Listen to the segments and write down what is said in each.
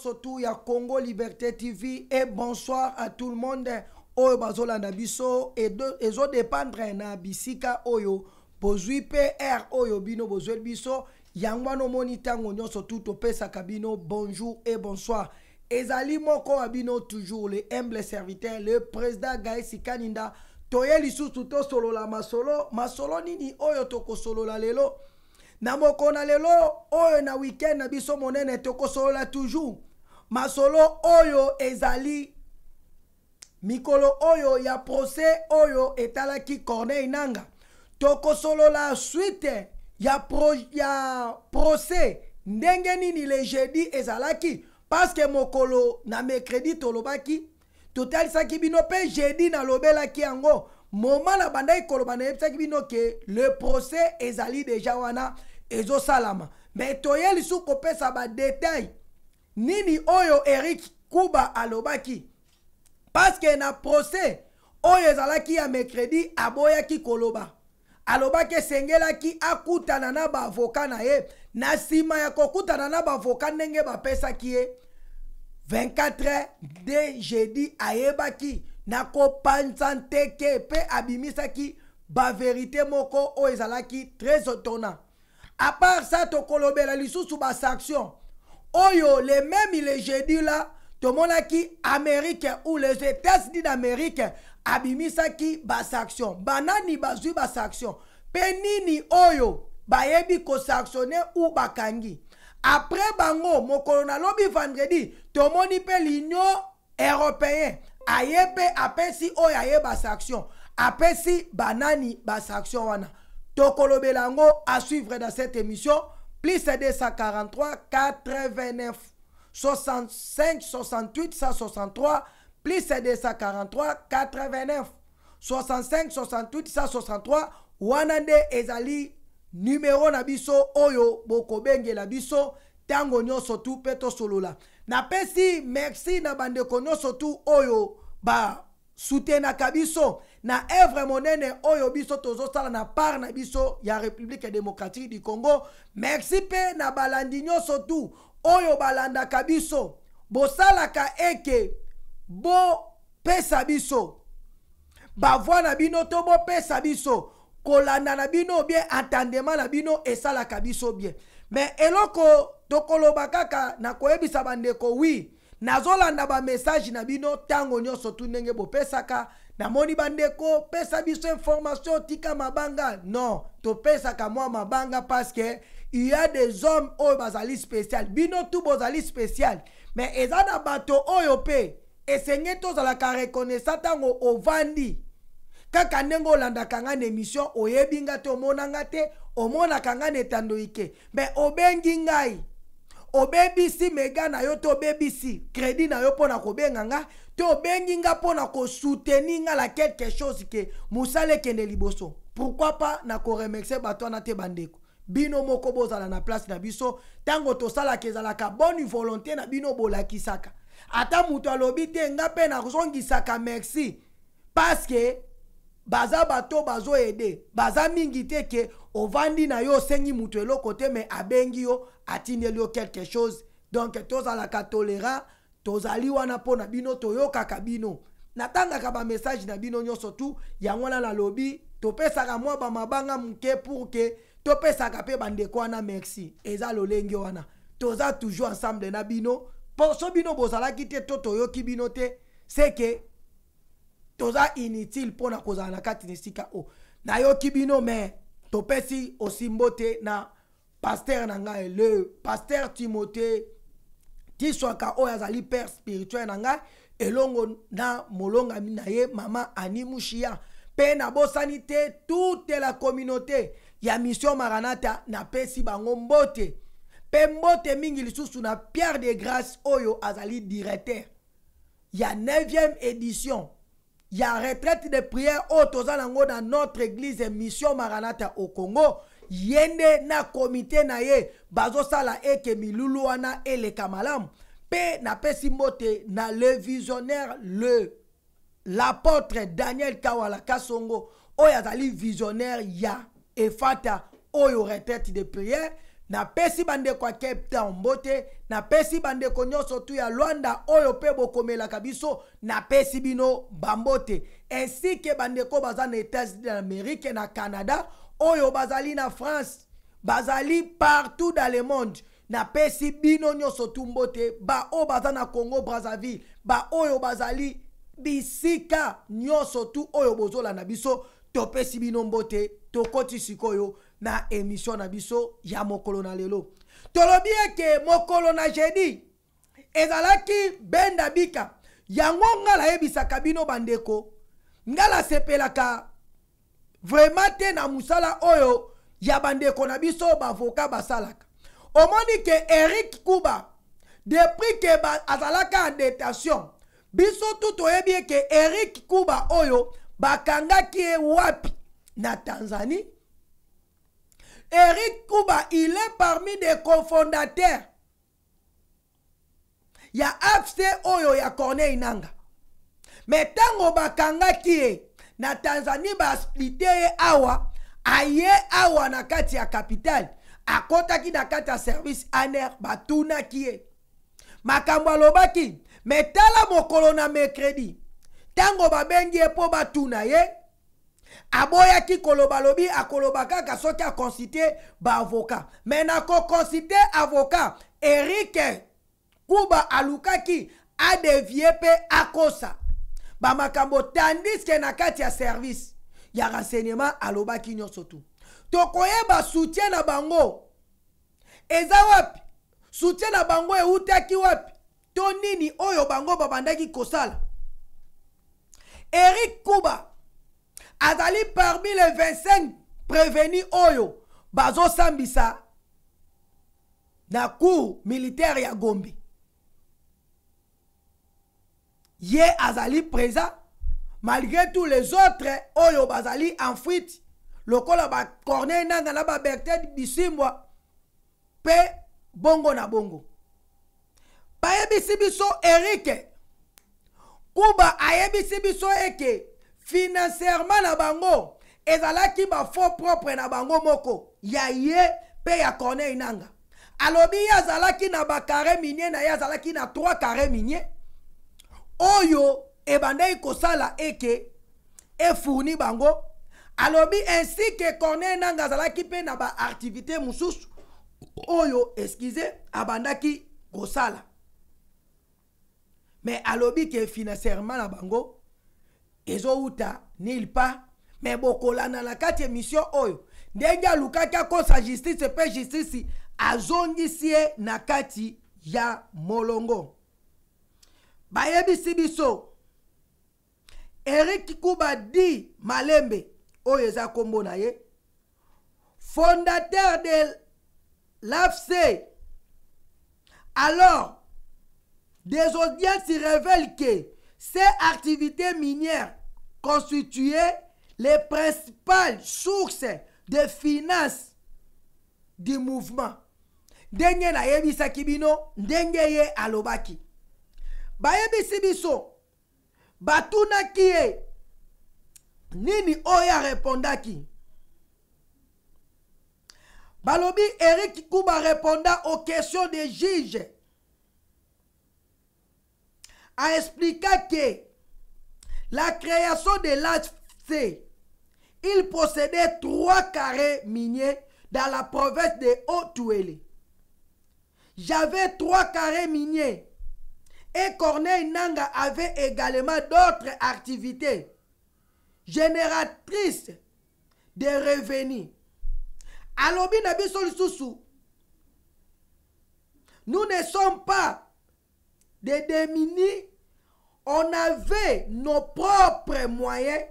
surtout ya Congo Liberté TV et bonsoir à tout le monde oyo na biso ezodépendre na bisika oyo Bozui pr oyo bino bozweli biso yango no monita ntango surtout tu sa bonjour et bonsoir ezali moko abino toujours le humble serviteur le président gaesi kaninda toye solo la masolo masolo nini oyo la lelo Namoko na lelo oyo na weekend na biso monene la toujours masolo oyo ezali mikolo oyo ya procès oyo etalaki corneille nanga la suite ya, pro, ya procès ndenge nini le jeudi ezalaki que mokolo na mercredi tolobaki totalisaki bino pe jeudi nalobelaki yango moma na bandai koloba nayebisaki bino ke le procès ezali déjà wana ezosalama me toyeli su ba détail. nini oyo eric kuba alobaki parceke na procès oyo ezalaki ya mercredi aboyaki koloba alobaki esengelaki akutana na baavoka na ye na nsima ya kokutana na baavoka ndenge bapesaki ye 24 de jeudi ayebaki na kopanza nteke mpe abimisaki baverité moko oyo ezalaki très étonnant apart sa tokolobela lisusu basanction oyo lememi le jeudi la tomonaki amérike ou les états-unis d'amérike abimisaki basanction banani bazwi basanction mpe nini oyo bayebi kosanctionne ou bakangi après bango mokolo nalobi vendredi tomoni mpe l'union européen aye mpe apesi oyo aye basanction apesi banani basanction wana tokolobela yango à suivre dans cette émission plus 143, 89 65 68 163 plus 143, 89 65 68 163 Ouanande ezali numéro na biso oyo la biso tango nyonso tu solola. Na napesi merci na bande Kono tu oyo biso na evre monene oyo biso tozosala na part na biso ya république démocratique du congo merci mpe na balandi nyonso tu oyo balandaka biso bosalaka eke bopesa biso bavoi na bino to bopesa biso kolanda na bino bien entendema na bino esalaka biso bien me eloko tokoloba kaka na koyebisa bandeko wi nazolanda bamessage na bino ntango nyonso tu ndenge bopesaka namoni bandeko pesa biso information tika mabanga non topesaka mwa mabanga parce que il y a des hommes oyo bazali spécial bino tu bozali spécial mais eza na bato oyo mpe esenge tozalaka rekonaissant ntango ovandi kaka ndenge olandaka nga na émission oyebi nga te omona nga te omonaka nga na etandoyike me obengi ngai obebisi mega na yo to obebisi kredi na yo mpo na kobenga nga tobengi nga mpo na kosuteni nga na quelque chose ke mosala ekende liboso pourkui pas na koremercie bato wana te bandeko bino moko bozala na place na biso ntango tosalaka ezalaka bonne volonté na bino bolakisaka ata moto alobi te nga mpe nazongisaka merci parceke baza bato bazoyede baza mingi te ke ovandi na yo osengi moto eloko te me abengi yo atindeli yo quelque chose donc tozalaka tolérant tozali wana mpo na bino toyokaka bino natangaka bamessage na bino nyonso tu yango wana nalobi topesaka mwa bamabanga moke pour ke topesaka mpe bandeko wana merci eza lolenge wana toza toujours ensemble na bino mpo so bino bozalaki te to toyoki bino te seke toza inutile mpo na kozala na kati na esika o nayoki bino me topesi osimbo te na paster na ngai le paster timote tiswaka oyo azali père spirituel n'anga, elongo na molonga minaye ye mama ani mushia na nabosani toute la communauté ya mission maranata pesi bango mbote pe mbote mingi lisusu na pierre de grâce oyo azali directeur ya 9e édition ya retraite de prière au toza nango na notre église mission maranata au congo ye nde na komite na ye bazosala eke milulu wana eleka malamu mpe napesi mbote na le visionnaire le l'apôtre daniel kawala kasongo oyo azali visionnaire ya efata oyo retraite de priere napesi bandeko ya cape town mbote napesi bandeko nyonso tu ya lwanda oyo mpe bokomelaka biso napesi bino bambote ainsi ke bandeko baza na états-unis d'amérique na canada oyo bazali na france bazali partout dans le monde napesi bino nyonso tumbo te baoyo baza na congo brazzaville baoyo bazali bisika nyonso tu oyo bozolanda biso topesi bino mbote tokoti sikoyo na emission na biso ya mokolo na lelo tolobi ete mokolo na jedi ezalaki benda bika yango nga nayebisaka bino bandeko nga nasepelaka vraiment na musala oyo ya konabiso, ba biso bavoka basalaka omoni ke Eric kuba depuis ke azalaka détention, biso tout bien ke Eric kuba oyo oh bakanga kiye wapi na tanzanie Eric kuba il est parmi des cofondateurs ya afse oyo oh ya corneille nanga tango bakanga kanga ye na tanzanie basplite ye awa aye awa na kati ya kapitale akɔtaki na kati ya service aner batunaki ye makambo alobaki me tala mokolo na mercredi ntango babengi ye mpo batuna ye aboyaki koloba lobi akoloba kaka soki akonsite baavoka me na kokonsite avoka erike kuba alukaki adevie mpe akosa bamakambo tandiske na kati ya service ya renseignement alobaki nyonso tu tokoyeba soutien na bango eza wapi soutien na bango eutaki wapi to nini oyo bango babandaki kosala erik kuba azali parmi les 25 préveni oyo bazosambisa na cour militaire ya gombe ye azali présent malgré tout les autres oyo bazali en fuite lokola bacorneille nanga na babertede bisimbwa mpe bongo na bongo bayebisi biso erike kuba ayebisi biso eke financièrement na bango ezalaki bafaux propre na bango moko ya ye mpe ya corneille nanga alobi ye azalaki na bacare minier na ye azalaki na 3 carre minier oyo ebandai kosala eke efourni bango alobi ainsi ke corneille nanga azalaki mpe na baaktivité mosusu oyo eskize abandaki kosala me alobi ke financièrement na bango ezowuta nil pa me bokolanda na kati émission oyo ndenge alukaki akosa justice mpe justice azongisi ye na kati ya molongo Bayebi Sibiso, Eric Kikuba di malembe Oyeza Kombo na fondateur de l'afc alors des audiences révèlent que ces activités minières constituaient les principales sources de finances du mouvement na yebi Sakibino, ndenge alobaki bayebisi Sibiso, batunaki ye nini Oya oyo qui? balobi eric Kouba réponda aux questions des juges expliqué que la création de l'HC, il possédait trois carrés miniers dans la province de haut J'avais trois carrés miniers et Corneille Nanga avait également d'autres activités génératrices de revenus. Alors, nous ne sommes pas des démunis. On avait nos propres moyens.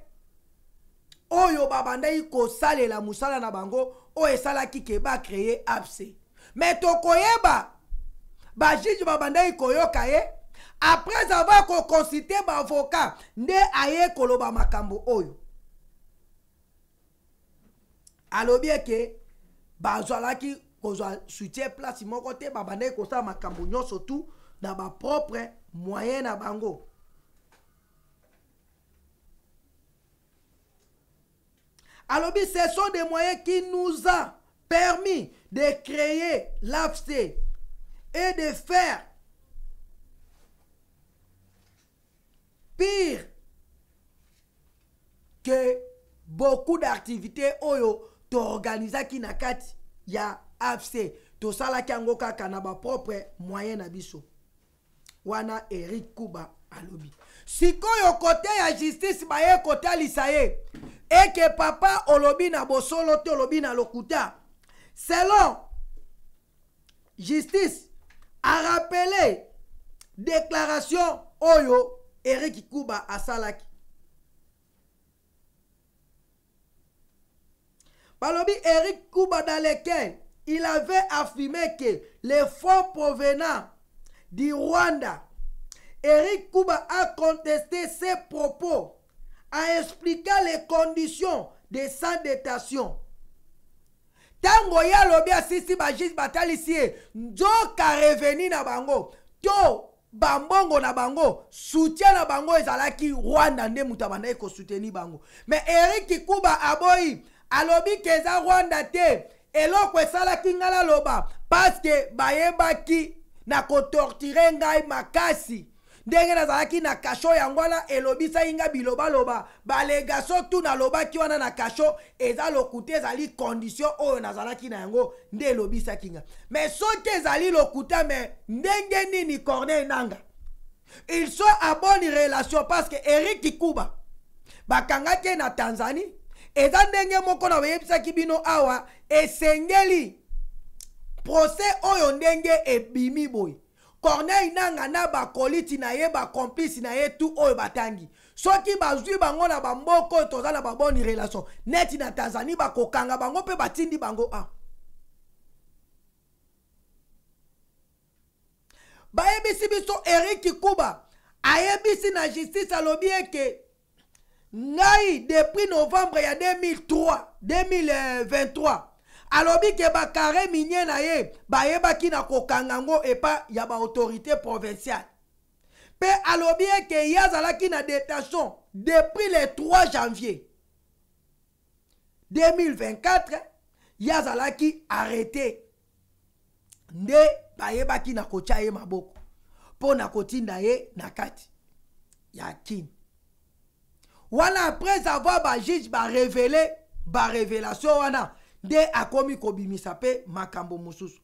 Oyo babanda ko sale la musala na bango. Oye sala ki keba créé abse. Mais tokoyeba. Bajiji babandai koyoka ye. après avoir kokonsulte baavoka nde aye koloba makambo oyo alobi eke bazwalaki kozwa soutien place moko te babandaki kosala makambo nyonso tu na bapropre moyen na bango alobi ce sont des moyens qui nous a permis de créer l'AFC e et de faire pire que beaucoup d'activités oyo toorganizaki na nakati ya afc tosalaki la kaka na propre moyen na biso wana eric kuba alobi sikoyo kote ya justice baye kotalisa et que papa olobi na bosolo te olobi na lokuta selon justice a rappelé déclaration oyo eric kuba à balobi eric kuba dans lequel il avait affirmé que les fonds provenant du rwanda eric kuba a contesté ses propos en expliquant les conditions de sa détention Tango ya avez dit bajuse vous avez dit na bango bambongo na bango soutien na bango ezalaki rwanda nde moto abandaki kosuteni bango me erik kuba aboyi alobi ke eza rwanda te eloko esalaki ngai naloba parceke bayebaki na kotorture ngai makasi ndenge nazalaki na kasho yango wana elobisaki nga bilobaloba balegasio tu nalobaki wana na kasho eza lokuta ezali condition oyo nazalaki na yango nde elobisaki nga me soki ezali lokuta me ndenge nini corneille nanga ils sont à bonne relation parce que erik kikuba bakangaki ye na tanzanie eza ndenge moko na bayebisaki bino awa esengeli procès oyo ndenge ebimi boye corneille nanga na bakoliti na ye bacomplice na ye tu oyo batangi soki bazwi bango na bamboka oyo toza na baboni relation neti na tanzanie bakokanga bango mpe batindi bango ah. a ah. bayebisi biso erik kuba ayebisi na justice alobi eke ngai depuis novembre ya 2003 2023 alobi ke bakare minie na ye ki na kokangango et pas ya autorité provinciale pe alobi ke yazala ki na détention depuis le 3 janvier 2024 yazala ki arrete nde ki na kotya ye maboko Po na kotinda ye na kati ya kini wana après avoir ba ba révélé ba révélation wana nde akomi kobimisa mpe makambo mosusu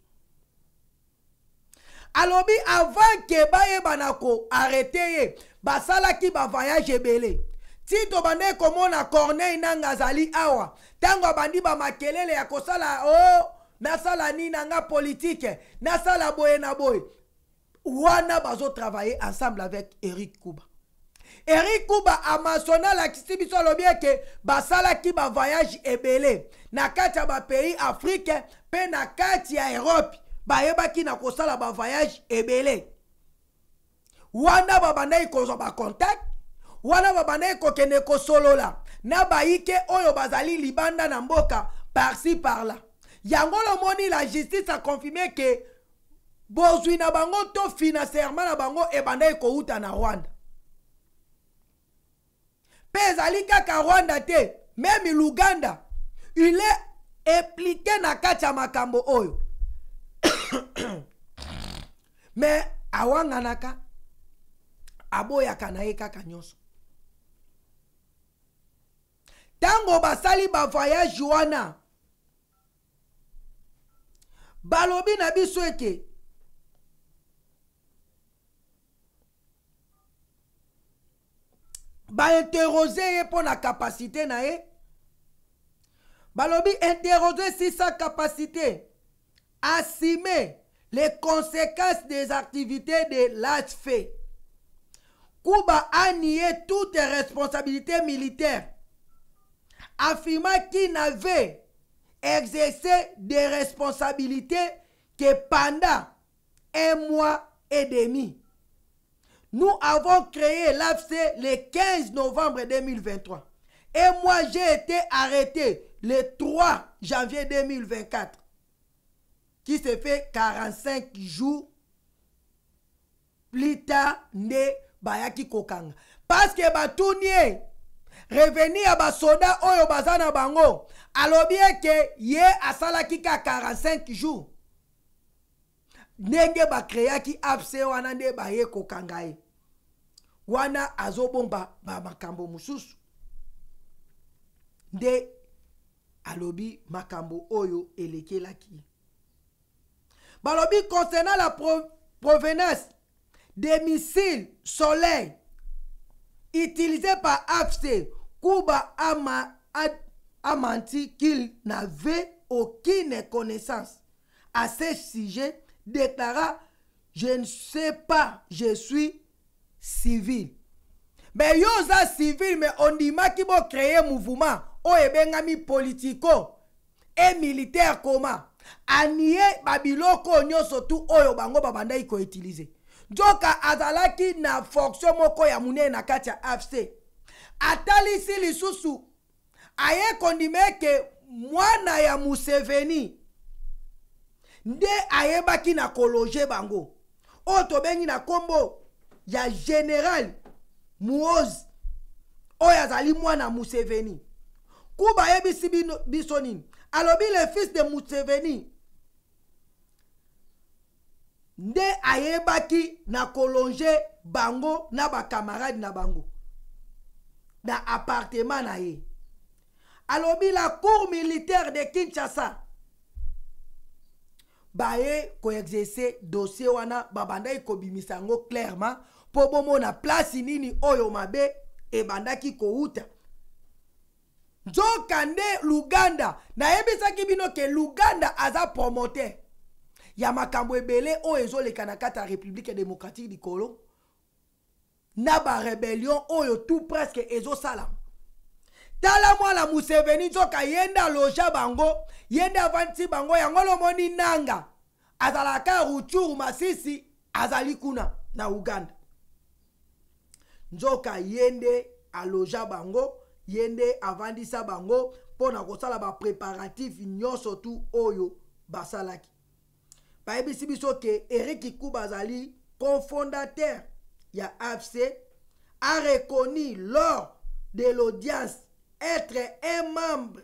alobi avant ke bayebana koarete ye basalaki bavayage ebele ti tobandai komona corneille nanga azali awa ntango abandi bamakelele ya kosala o oh, nasala nini nanga politike nasala boye na boye wana bazotravaille ensemble avec eric kuba eri kuba amansona alakisi biso alobi ete basalaki bavoyage ebele na kati ya bapays afrike mpe na kati ya erope bayebaki na kosala bavoyage ebele wana babandaki kozwa bacontact wana babandaki kokende kosolola na bayike oyo bazali libanda na mboka parsi parla yango lomoni la justice akonfirme ke bozwi na bango to financierement na bango ebandaki kowuta na rwanda mpe ezali kaka rwanda te meme luganda il est impliqué na kati ya makambo oyo me awanganaka aboyaka na ye kaka nyonso ntango basali bavoyage wana balobi na biso ete bainterroge ye mpo na kapasité na ye balobi interroger si sa capacité assumer les conséquences des activités de l'âge fait kuba anie toute responsabilité militaire affirma qu'il n'avait exercé des responsabilités que pendant un mois et demi Nous avons créé l'AFC le 15 novembre 2023. Et moi, j'ai été arrêté le 3 janvier 2024, qui se fait 45 jours plus tard ne bayaki kokanga. Parce que batournier revenu à basoda oyo bazana bango, bien que ye y ka 45 jours. Nenge bakreaki abse wana anande baye kokanga wana azobomba makambo mususu de alobi makambo oyo elekelaki balobi concernant la provenance des missiles soleil utilisés par AFC Kuba ama, a menti qu'il n'avait aucune connaissance à ce sujet déclara je ne sais pas je suis civile me yo oza civile me ondimaki bocreye mouvement oyo ebengami eh politico e militaire koma anie babiloko oyo nyonso tu oyo bango babandaki koutilize joka azalaki na fonction moko ya monene na kati ya afc atalisi lisusu aye kondima eke mwana ya museveni nde ayebaki na kologe bango oyo tobengi na nkombo ya general muozi oyo azali mwana museveni kuba ayebisi biso nini alobi le fils de museveni nde ayebaki na kolonge bango na bakamarade na bango na apartema na ye alobi la cour militaire de kinshasa baye koexerce dossier wana babandaki kobimisa yango clairement mpo bomona plasi nini oyo mabe ebandaki kowuta nzokande luganda nayebisaki bino ke luganda aza promoteur ya makambo ebele oyo ezoleka na kati ya république démocratique du congo na barébellion oyo tout presque ezosalama tala mwana museveni nzoka ye nde aloja bango ye nde avanisi bango yango lomoni nanga azalaka rutshuru masisi azali kuna na uganda nzoka Yende aloja bango Yende nde avandisa bango mpo na kosala bapréparatife nyonso tu oyo basalaki bayebisi biso ke eriki kuba azali cofondateur ya afc a reconnu lors de l'audience être un membre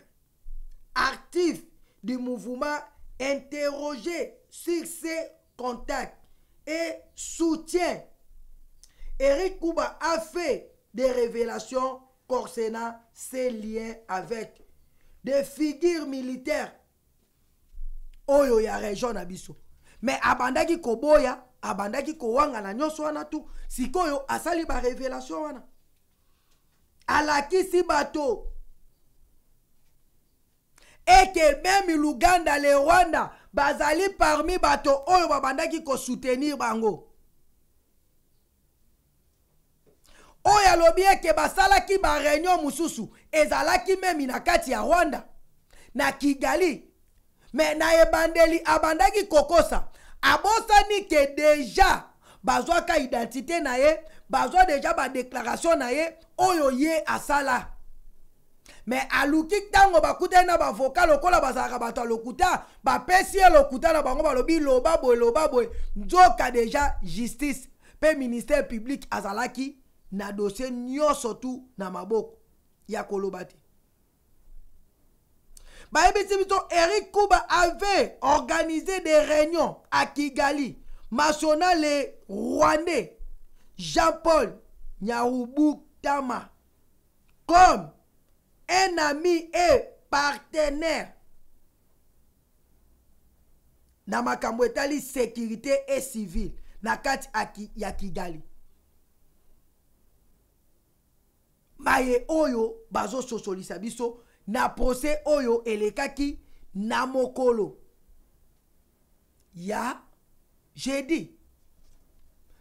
actif du mouvement Interroger, sur ses contacts et soutient Eric Kouba a fait des révélations concernant ses liens avec des figures militaires. Oyo oh, ya région Abisso. Mais abandaki koboya, abandaki kowanga na nyonso si tu. a asali ba révélation wana. si bato eke même luganda le rwanda bazali parmi bato oyo babandaki soutenir bango oyo alobi eke basalaki bareunion mosusu ezalaki memi na kati ya rwanda na kigali me na ebandeli abandaki kokosa abosani ke deja bazwaka identité na ye bazwa deja badeklaration na ye oyo ye asala me aluki ntango bakutani na bavoka lokola bazalaka bato ya lokuta bapesi ye lokuta na bango balobi loba boye loba boye nzoka deja justice mpe ministère publique azalaki na dosie Nyon tu na maboko ya koloba de eric kuba avait organisé des réunions à kigali mentionnant le rwandais jean-paul Tama comme un ami et partenaire na makambo etali sécurité et civile na kati ya kigali maye oyo bazososolisa biso na procès oyo elekaki na mokolo ya jeudi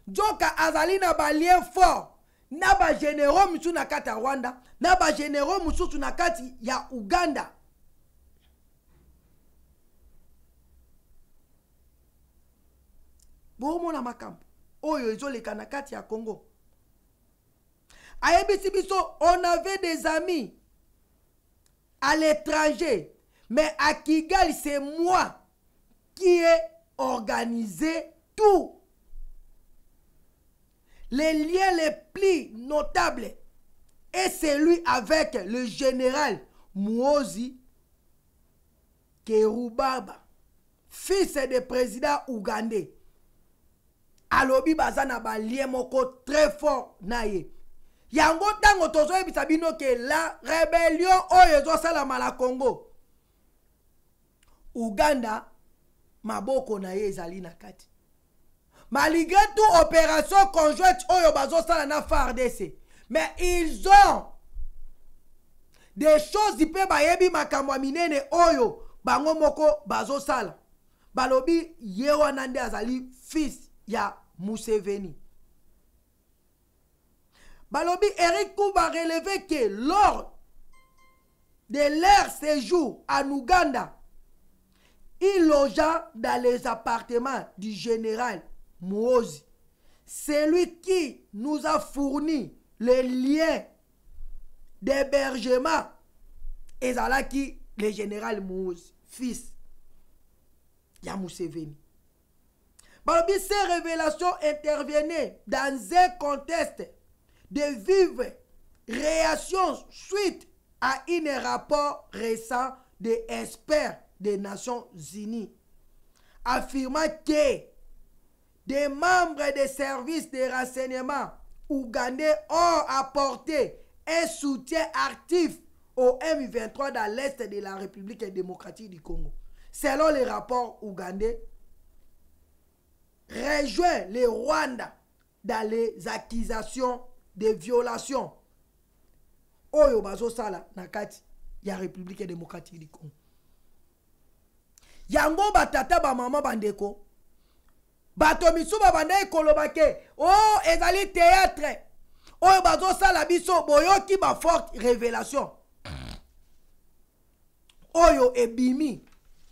nzoka azali na balien fort na bagénéraux mosusu na kati ya rwanda na bagénéraux mosusu na kati ya uganda bomona makambo oyo ezoleka na kati ya congo on avait des amis à l'étranger mais à Kigali c'est moi qui ai organisé tout les liens les plus notables et celui avec le général Mouozi Kerubaba, fils de président ougandais. Alobi Bazana, ba lien moko très fort na yango ntango tozoyebisa bino ke la rébellion oyo ezosalama na congo uganda maboko na ye ezali na kati malgré tout opération conjointe oyo bazosala na fardc mais ils ont des choses mpe bayebi makambo ya minene oyo bango moko bazosala balobi ye wana nde azali fils ya museveni Balobi Eric Kouba relevé que lors de leur séjour en Ouganda, il logea dans les appartements du général C'est lui qui nous a fourni le liens d'hébergement. Et là qui le général Mouzi, fils Yamousseveni. Balobi, ces révélations intervenaient dans un contexte de vivre réactions suite à un rapport récent des experts des Nations Unies, affirmant que des membres des services de renseignement ougandais ont apporté un soutien actif au M23 dans l'est de la République démocratique du Congo. Selon les rapports ougandais, rejoint les Rwanda dans les accusations de violation. oyo bazo na kati ya république démocratique du congo yango batata maman bandeko bato misu babanda ekoloba ke oh ezali théâtre oyo bazo sala biso ba forte révélation oyo ebimi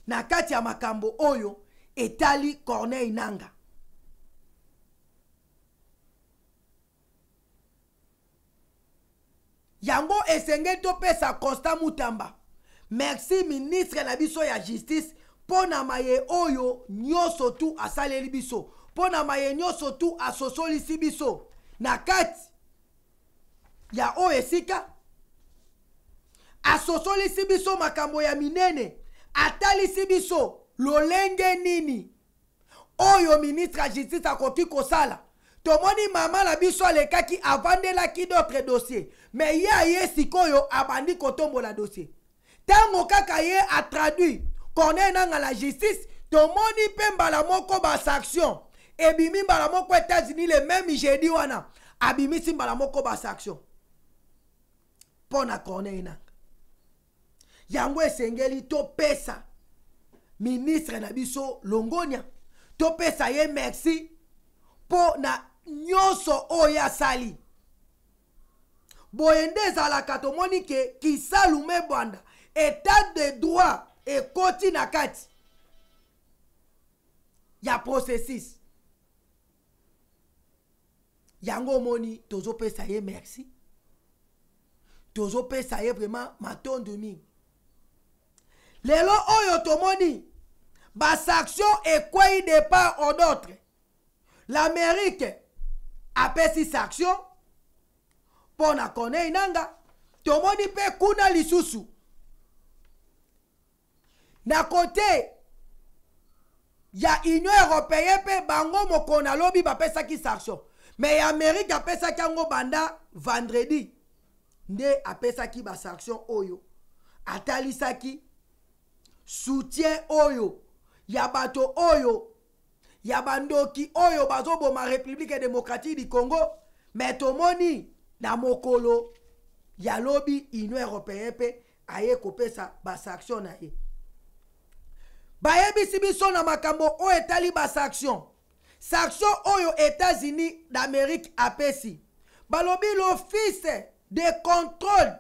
na kati ya makambo oyo etali corneille nanga yango esengeli topesa constant mutamba merci ministre na biso ya justice mpo na maye oyo nyonso tu asaleli biso mpo na maye nyonso tu asosolisi biso na kati ya oyo esika asosolisi biso makambo ya minene atalisi biso lolenge nini oyo ministre ya justice akoki kosala tomoni mama na biso alekaki avandelaki d'autre dossier me ye aye sikoyo abandi kotombola dossier ntango kaka ye atraduit corneille nanga na justice tomoni mpe mbala moko basanction ebimi mbala moko états-unis le même jeudi wana abimisi mbala moko basanction mpo na corneille nanga yango esengeli topesa ministre na biso longonia topesa ye merci mpo na nyonso oyo asali boye nde ezalaka tomoni ke kisalume ebwanda etat de droit ekoti na kati ya processus yango omoni tozopesa ye merci tozopesa ye vraiment matondo mingi lelo oyo tomoni basanction ekwei de part o d'autre l'amérique apesi sanction mpo na corneille nanga tomoni mpe kuna lisusu na kote ya union européen mpe bango mokolo nalobi bapesaki sanction me ya amérike apesaki yango banda vendredi nde apesaki basanction oyo atalisaki soutien oyo ya bato oyo ya bandoki oyo bazoboma république démocratique du congo me tomoni na mokolo ya lobi union européen mpe aye kopesa basanction na ye bayebisi biso na makambo oyo etali basanction sanction oyo états-unis d'amérique apesi balobi l'office de contrôle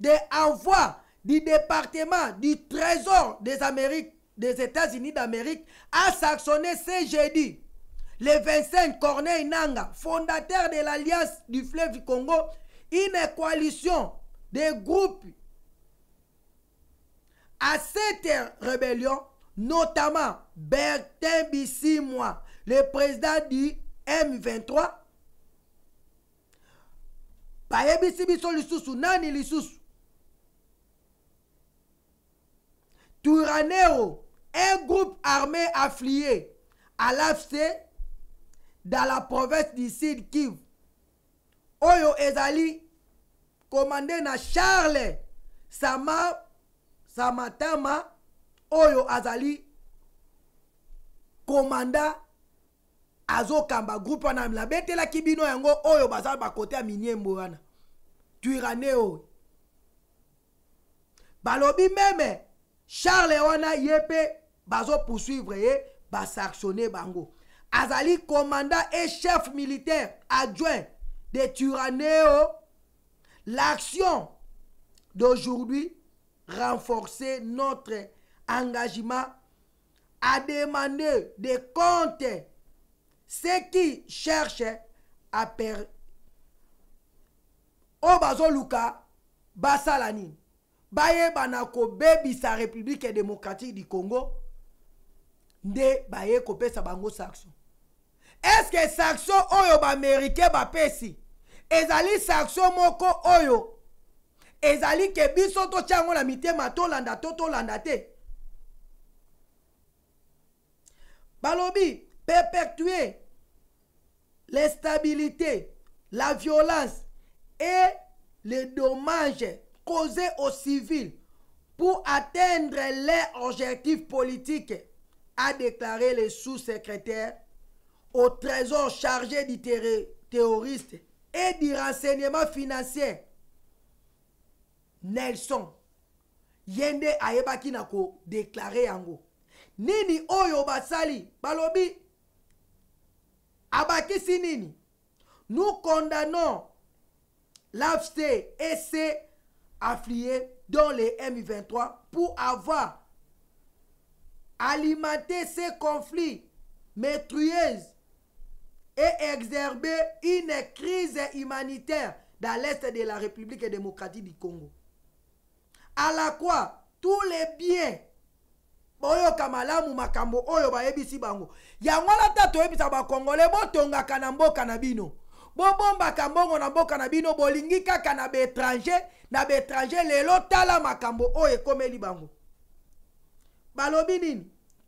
de envoi du département du trésor des amériques des États-Unis d'Amérique a sanctionné ce jeudi le 25 Corneille Nanga, fondateur de l'Alliance du fleuve du Congo, une coalition des groupes à cette rébellion, notamment Bertin mois le président du M23, Paye nani turanero un groupe armé affilié à l'AFC dans la province du Sud Kivu oyo ezali commandé na Charles Sama Samatama oyo azali komanda azokamba groupe wana nabetelaki bino yango oyo baza bakote ya miniembo wana tuirane oyo balobi meme charles wana ye mpe bazo poursuivre bas sanctionner bango azali commandant et chef militaire adjoint de Turaneo l'action d'aujourd'hui renforcer notre engagement à demander des comptes ceux qui cherchent à perdre Luka bazoluka Baye Banako Baby sa république démocratique du congo nde baye kopesa bango ce que sanction oyo ba pesi? ezali saxon moko oyo ezali ke biso Tchango la mité mato landa to landa. te balobi perpétuer l'instabilité la violence et les dommages causés aux civils pour atteindre les objectifs politiques a déclaré le sous-secrétaire au trésor chargé du terroriste et du renseignement financier Nelson yende ayebaki déclaré déclarer yango nini oyo basali balobi abakisi nini nous condamnons l'AFC et ses affiliés dans les M23 pour avoir alimenter ces conflits maîtrisés et exerber une crise humanitaire dans l'est de la République démocratique du Congo. À la quoi tous les biens boyoka malamu makambo oyo bayebisi bango yango wana ata ba bakongole botongaka na mboka na bino bomba kambongo na mboka na bino bolingika étranger na na baétranger lelo makambo oyo ekomeli bango Balobini,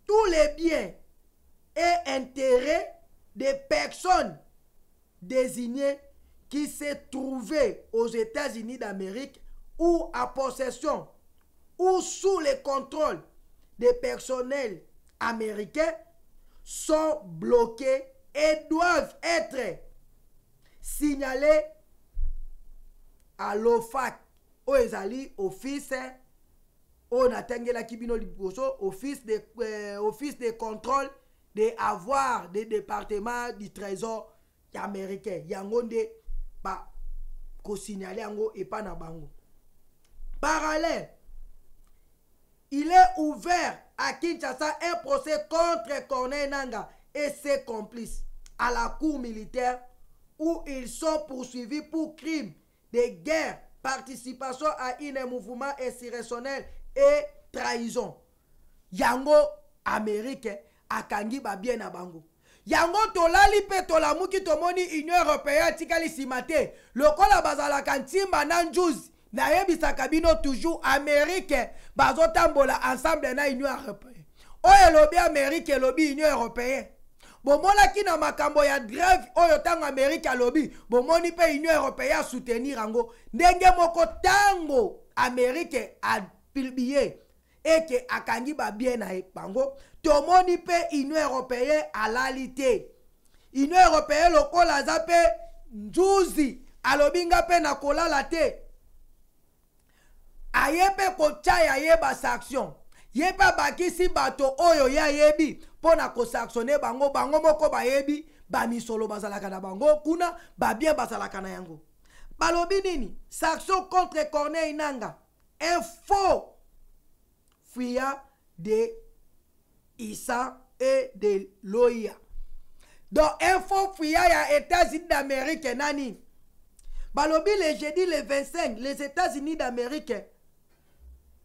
tous les biens et intérêts des personnes désignées qui se trouvaient aux États-Unis d'Amérique ou à possession ou sous le contrôle des personnels américains sont bloqués et doivent être signalés à l'OFAC, aux alliés Office Oh, on la tenu liboso office des euh, office de contrôle des avoir des départements du trésor américain yango et na parallèle il est ouvert à kinshasa un procès contre Korné nanga et ses complices à la cour militaire où ils sont poursuivis pour crimes de guerre participation à un mouvement insurrectionnel et trahison yango amérique akangi bien na bango yango tolali mpe to tomoni union européenne atikali nsima la lokola bazalaka ntimba na njuzi nayebisaka toujours toujours Amérique bazotambola ensemble na union européenne Oye elobi Amérique elobi union européenne ki na makambo ya grève oyo Amérique lobby. bon bomoni pe union européenne soutenir ango. ndenge moko Amérique a pilbi ye eke akangi babie na ye bango tomoni mpe union européen alali te union européen lokola aza mpe nzuzi alobi nga mpe na kolala te aye mpe kotya ye basanction ye mpe abakisi bato oyo ye ayebi mpo na kosanctionne bango bango moko bayebi bamisolo bazalaka na bango kuna babien bazalaka na yango balobi nini sanction contre corneille nanga info fia de Issa et de Loia. Donc info fia ya États-Unis d'Amérique nani. Balobi le jeudi le 25 les États-Unis d'Amérique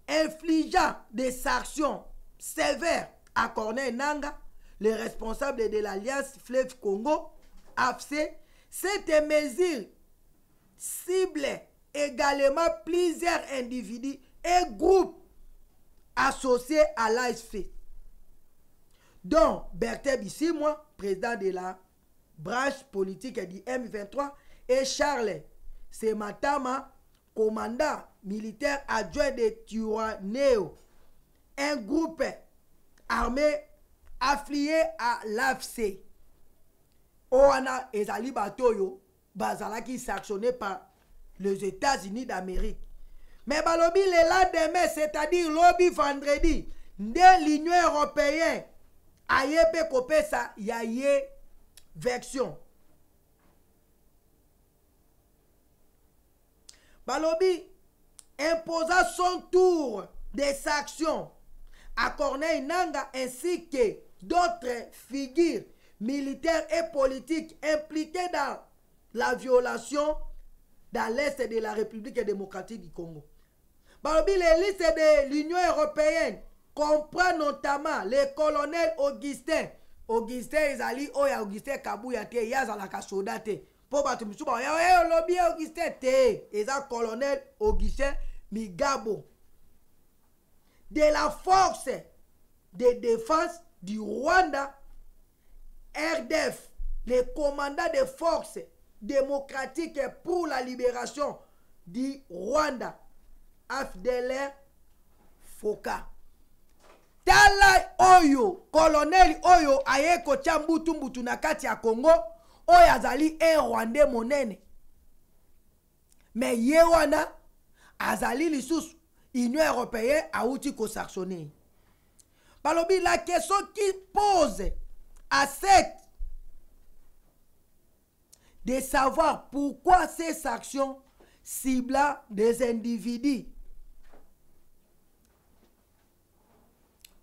infligeant des sanctions sévères à Corneille Nanga, le responsable de l'Alliance Fleuve Congo, AFC, cette mesure cible également plusieurs individus et groupes associés à l'ASF, Donc Berthe ici moi, président de la branche politique du M23, et Charles Sematama, commandant militaire adjoint de Tijuaneo, un groupe armé affilié à l'AFC. Oana Ezali Batoyo, Bazala qui sanctionné par les États-Unis d'Amérique. Mais balobi le lendemain, c'est-à-dire lobby vendredi, de l'Union européenne aye pe kopesa ya version. Balobi imposa son tour des sanctions à Corneille Nanga ainsi que d'autres figures militaires et politiques impliquées dans la violation dans l'est de la République démocratique du Congo. les listes de l'Union européenne comprend notamment le colonel Augustin. Augustin ezali Oya Augustin Kabuya te, ye Soudate. Pour battre Augustin colonel Augustin Migabo. De la force de défense du Rwanda, RDF, le commandant des forces démocratique pour la libération du Rwanda, FDLR Foka. tala oyo koloneli oyo aye kotia mbutumbutu na kati ya kongo oyo azali e rwande monene me ye wana azali lisusu union européenne awuti kosanctionne balobi la question qui pose à cette de savoir pourquoi ces actions ciblant des individus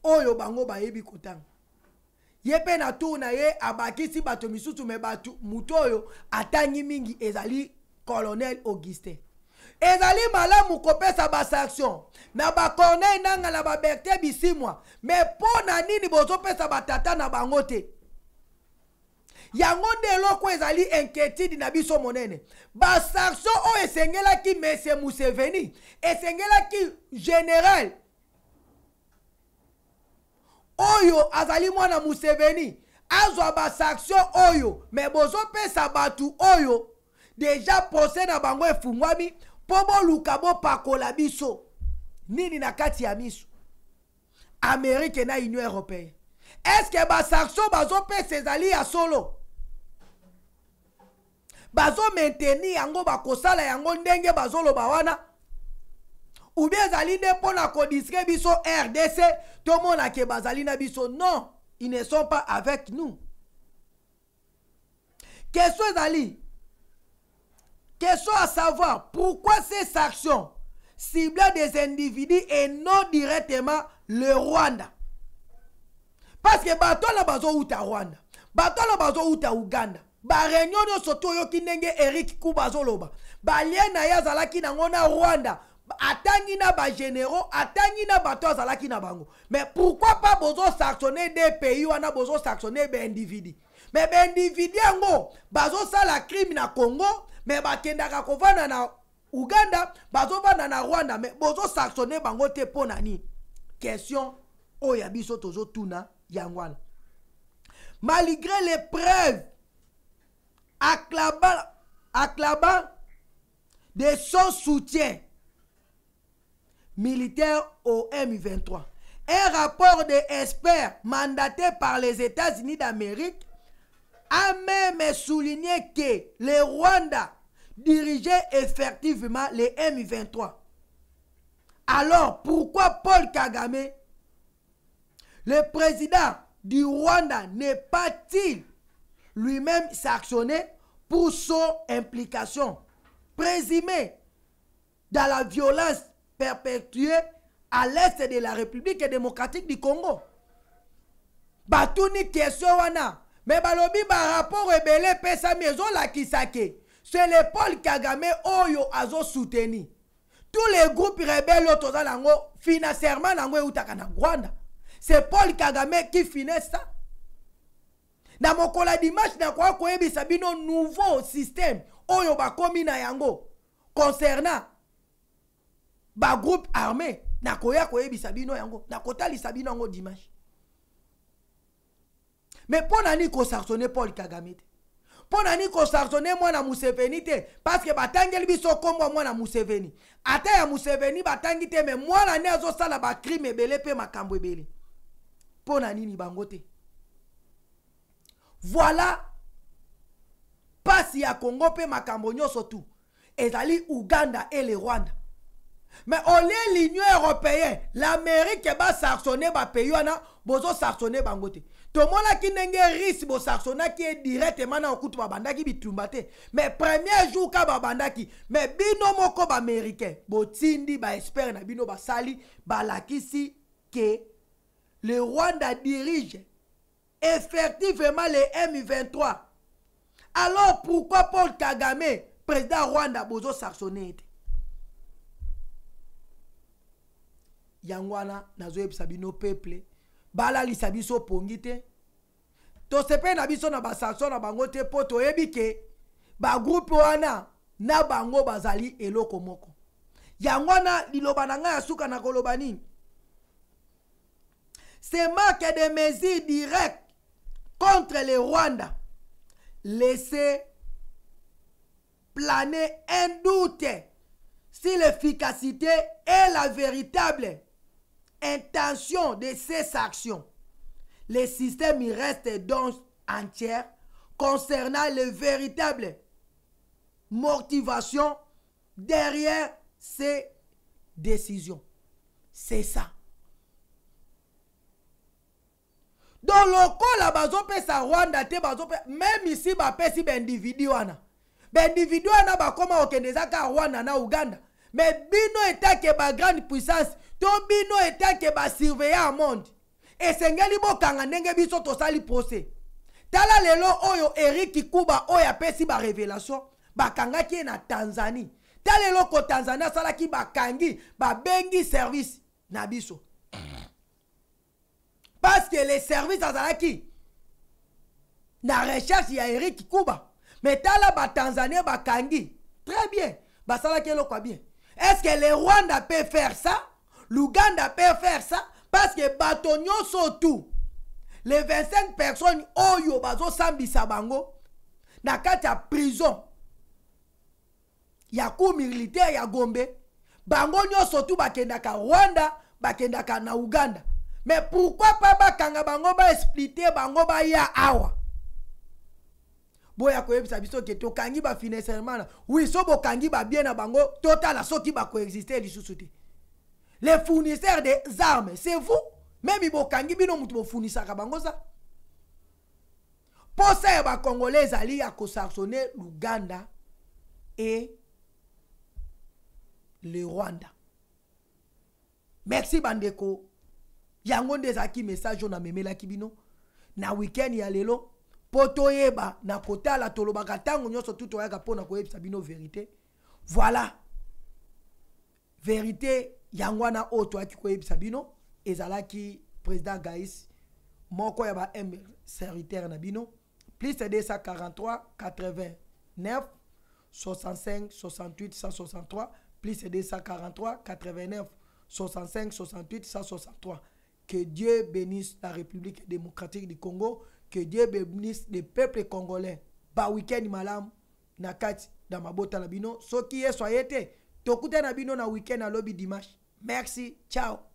oyo bango bayebi kotanga ye mpe na tour na ye abakisi bato misusu me bato motu oyo atangi mingi ezali colonel augustin ezali malamu kopesa basanction na bacornel nanga na babertin bisimwa me mpo na nini bozopesa batata na bango te yango nde eloko ezali inquiétude na biso monene basanction oyo esengelaki mese museveni esengelaki général oyo azali mwana museveni azwa basanction oyo me bozopesa bato oyo deja procès na bango efungwami mpo boluka bopakola biso nini na kati ya miso amérike na union européenne estce basanction bazopesa ezali ya solo bazo maintenir yango bakosala yango ndenge ba wana ou bien ezali nde na ko biso rdc tomona ke bazali na biso non ils ne sont pas avec nous question Zali. question à savoir pourquoi ces actions ciblent des individus et non directement le Rwanda parce que bato na ta Rwanda bato na uta Uganda. Ba nyonso to soto Eric erik Eric azoloba loba. na ya zala zalaki na rwanda atangi na généraux atangi na bato zalaki na bango mais pourquoi pas sanctionner de pays wana ba baindividu mais Bazo ça la crime na congo mais bakendaka vana na uganda vana na rwanda mais sanctionner bango te ponani. ni question oyo tuna, biso tozotuna malgré les preuves acclamant, de son soutien militaire au m 23 Un rapport d'experts mandaté par les États-Unis d'Amérique a même souligné que le Rwanda dirigeait effectivement les m 23 Alors pourquoi Paul Kagame, le président du Rwanda, n'est pas-il lui-même s'est actionné pour son implication présumée dans la violence perpétuée à l'est de la République démocratique du Congo. Batuni question wana. Mais balobi ba rapport rebelle pesa maison la kisake. C'est le Paul Kagame oyo azo soutenu. Tous les groupes rebelles autour de l'ango financièrement l'ango e utaka Takana, Rwanda. C'est Paul Kagame qui finesse ça. na mokolo ya dimashe nakoka koyebisa bino nouveau systeme oyo bakomi na yango concernant bagroupe armé nakoya koyebisa bino yango nakotalisa bino yango dimashe me mpo nani kosarsone paul kagame te mpo nani kosarsone mwana museveni te parceke batangeli biso nkombo ya mwana museveni ata ya museveni batangi te me mwana nde azosala bacrime ebele mpe makambo ebele mpo na nini bango te voilà à à Congo, mpe makambo surtout. Et ali uganda et le rwanda Mais on est l'union européen l'amérike basarsone bapays wana bozosarsone bango te tomonaki ndenge risi qui est directement na okutu qui bitumba te Mais premier jour ka babandaki me bino moko Américain. botindi espère na bino basali balakisi ke le rwanda dirige effectivement les M23. Alors pourquoi Paul Kagame, président Rwanda, Bozo Sarsonnet Yangwana, Nazoeb Sabino, peuple, Balali Sabiso Pongite, tosepe na biso na basanction na bango te mpo toyebi ke bagroupe wana na bango bazali eloko moko yango wana liloba na ngai ya suka na koloba nini c'est marque de mesure directe contre les Rwanda, laisser planer un doute sur l'efficacité et la véritable intention de ces actions. Le système reste donc entier concernant les véritables motivations derrière ces décisions. C'est ça. donc lokola bazopesa rwanda te bazopesa meme isi bapesi baindividu wana baindividu wana bakóma kokende eza kaka rwanda na uganda me bino etake bagrande puissance to bino etake basurveille ya monde esengeli bokanga ndenge biso tosali procès tala lelo oyo erik kuba oyo apesi barévélation bakangaki ye na tanzanie tala eloko tanzanie asalaki bakangi babengi service na biso parce que les services azalaki na recherche ya erik kuba me tala batanzanien bakangi très bien basalaki eloko ya bien est ce que le rwanda peut faire ça l'uganda peut faire ça parce que bato nyonso tu les 25 personnes oyo oh, bazosambisa bango na kati ya prison ya cour militaire ya gombe bango nyonso tu bakendaka rwanda bakendaka na uganda mais pourquoi Papa kanga bango expliquer bango ya awa boya koyebisa biso ke kangi ba financièrement oui so ba bien na bango totala soki coexister li susuti. le fournisseurs des armes c'est vous memi bokangi bino no ka bango za posa ya congolais ali ya kosarsone luganda et le rwanda merci bandeko yango nde ezalaki message oyo namemelaki kibino na weekend ya lelo poto toyeba na kotala tolobaka ntango nyonso tu toyaka mpona koyebisa Sabino verité voilà verité yangwana oto oyo ko koyebisa bino ezalaki président Gaïs moko yaba nabino serviteur na bino plus 243 89 65 68 163 plus 243 89 65 68 163 que Dieu bénisse la République démocratique du Congo. Que Dieu bénisse les peuples congolais. Ba week-end malam Nakati, dans ma bota la bino. qui est soyete. la bino na week-end à lobby dimanche. Merci. Ciao.